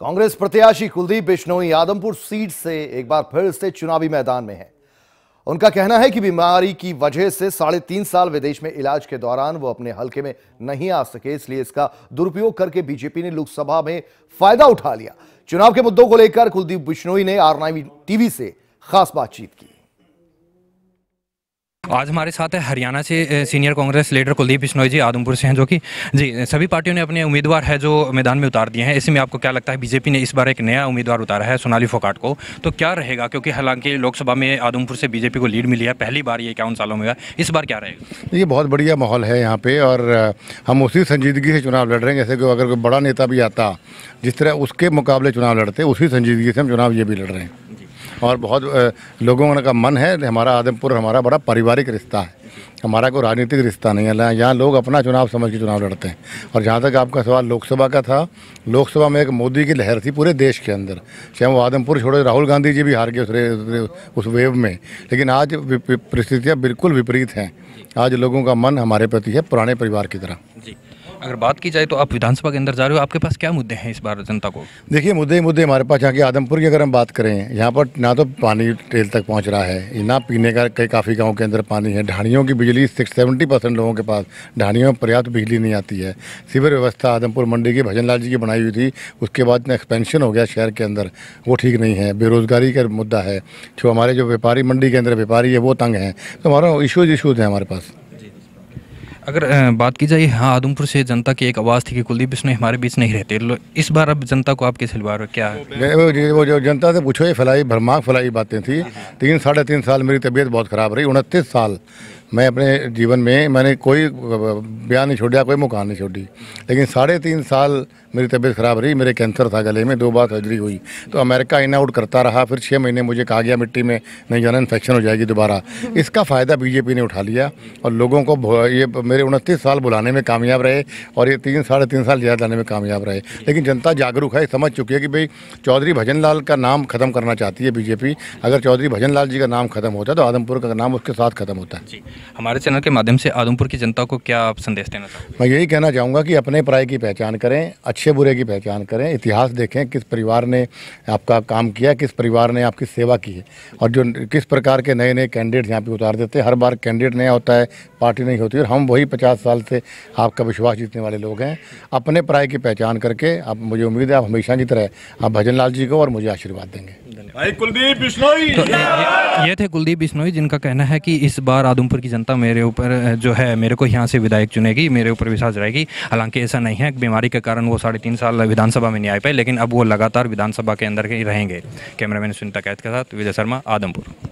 कांग्रेस प्रत्याशी कुलदीप बिश्नोई आदमपुर सीट से एक बार फिर से चुनावी मैदान में हैं। उनका कहना है कि बीमारी की वजह से साढ़े तीन साल विदेश में इलाज के दौरान वो अपने हलके में नहीं आ सके इसलिए इसका दुरुपयोग करके बीजेपी ने लोकसभा में फायदा उठा लिया चुनाव के मुद्दों को लेकर कुलदीप बिश्नोई ने आर टीवी से खास बातचीत की आज हमारे साथ है हरियाणा से सीनियर कांग्रेस लीडर कुलदीप बिश्नोई जी आदमपुर से हैं जो कि जी सभी पार्टियों ने अपने उम्मीदवार है जो मैदान में उतार दिए हैं इसी में आपको क्या लगता है बीजेपी ने इस बार एक नया उम्मीदवार उतारा है सोनाली फोकाट को तो क्या रहेगा क्योंकि हालांकि लोकसभा में आदमपुर से बीजेपी को लीड मिली है पहली बार ये इक्यावन सालों में हुआ इस बार क्या रहेगा ये बहुत बढ़िया माहौल है यहाँ पर और हम उसी संजीदगी से चुनाव लड़ रहे हैं जैसे कि अगर कोई बड़ा नेता भी आता जिस तरह उसके मुकाबले चुनाव लड़ते उसी संजीदगी से हम चुनाव ये भी लड़ रहे हैं और बहुत लोगों का मन है हमारा आदमपुर हमारा बड़ा पारिवारिक रिश्ता है हमारा कोई राजनीतिक रिश्ता नहीं है यहाँ लोग अपना चुनाव समझ के चुनाव लड़ते हैं और जहाँ तक आपका सवाल लोकसभा का था लोकसभा में एक मोदी की लहर थी पूरे देश के अंदर चाहे वो आदमपुर छोड़े राहुल गांधी जी भी हार गए उस, उस वेव में लेकिन आज परिस्थितियाँ बिल्कुल विपरीत हैं आज लोगों का मन हमारे प्रति है पुराने परिवार की तरह जी अगर बात की जाए तो आप विधानसभा के अंदर जा रहे हो आपके पास क्या मुद्दे हैं इस बार जनता को देखिए मुद्दे ही मुद्दे हमारे पास यहाँ के आदमपुर की अगर हम बात करें यहाँ पर ना तो पानी तेल तक पहुँच रहा है ना पीने का कई काफ़ी गाँव के अंदर पानी है ढाणियों की बिजली सिक्स सेवेंटी परसेंट लोगों के पास ढाणियों में पर्याप्त बिजली नहीं आती है शिविर व्यवस्था आदमपुर मंडी की भजनलाल जी की बनाई हुई थी उसके बाद इतना एक्सपेंशन हो गया शहर के अंदर वो ठीक नहीं है बेरोज़गारी का मुद्दा है जो हमारे जो व्यापारी मंडी के अंदर व्यापारी है वो तंग हैं तो हमारा इशूज़ इशूज़ हैं हमारे पास अगर बात की जाए हाँ आदमपुर से जनता की एक आवाज़ थी कि कुलदीप बिश्नोई हमारे बीच नहीं रहते इस बार अब जनता को आपके सिलवार क्या है वो, वो जो जनता से पूछो ये फैलाई भरमाक फैलाई बातें थी तीन साढ़े तीन साल मेरी तबीयत बहुत ख़राब रही उनतीस साल मैं अपने जीवन में मैंने कोई ब्याह नहीं छोड़ा कोई मुकान नहीं छोड़ी लेकिन साढ़े तीन साल मेरी तबीयत ख़राब रही मेरे कैंसर था गले में दो बार सर्जरी हुई तो अमेरिका इन आउट करता रहा फिर छः महीने मुझे कहा गया मिट्टी में नहीं जाना इन्फेक्शन हो जाएगी दोबारा इसका फ़ायदा बीजेपी ने उठा लिया और लोगों को ये मेरे उनतीस साल बुलाने में कामयाब रहे और ये तीन साढ़े तीन साल जेल जाने में कामयाब रहे लेकिन जनता जागरूक है समझ चुकी है कि भाई चौधरी भजन लाल का नाम ख़त्म करना चाहती है बीजेपी अगर चौधरी भजन लाल जी का नाम ख़त्म होता है तो आदमपुर का नाम उसके साथ ख़त्म होता है हमारे चैनल के माध्यम से आदमपुर की जनता को क्या आप संदेश देना मैं यही कहना चाहूँगा कि अपने पराय की पहचान करें अच्छे बुरे की पहचान करें इतिहास देखें किस परिवार ने आपका काम किया किस परिवार ने आपकी सेवा की है और जो किस प्रकार के नए नए कैंडिडेट यहाँ पर उतार देते हैं हर बार कैंडिडेट नया होता है पार्टी नहीं होती और हम वही पचास साल से आपका विश्वास जीतने वाले लोग हैं अपने पराय की पहचान करके आप मुझे उम्मीद है आप हमेशा जीत रहे आप भजन लाल जी को और मुझे आशीर्वाद देंगे कुलदीप बिश्नोई तो ये थे कुलदीप बिश्नोई जिनका कहना है कि इस बार आदमपुर की की जनता मेरे ऊपर जो है मेरे को यहाँ से विधायक चुनेगी मेरे ऊपर विश्वास रहेगी हालांकि ऐसा नहीं है बीमारी के कारण वो साढ़े तीन साल विधानसभा में नहीं आए पाए लेकिन अब वो लगातार विधानसभा के अंदर ही रहेंगे कैमरामैन सुनीता कैद के साथ विजय शर्मा आदमपुर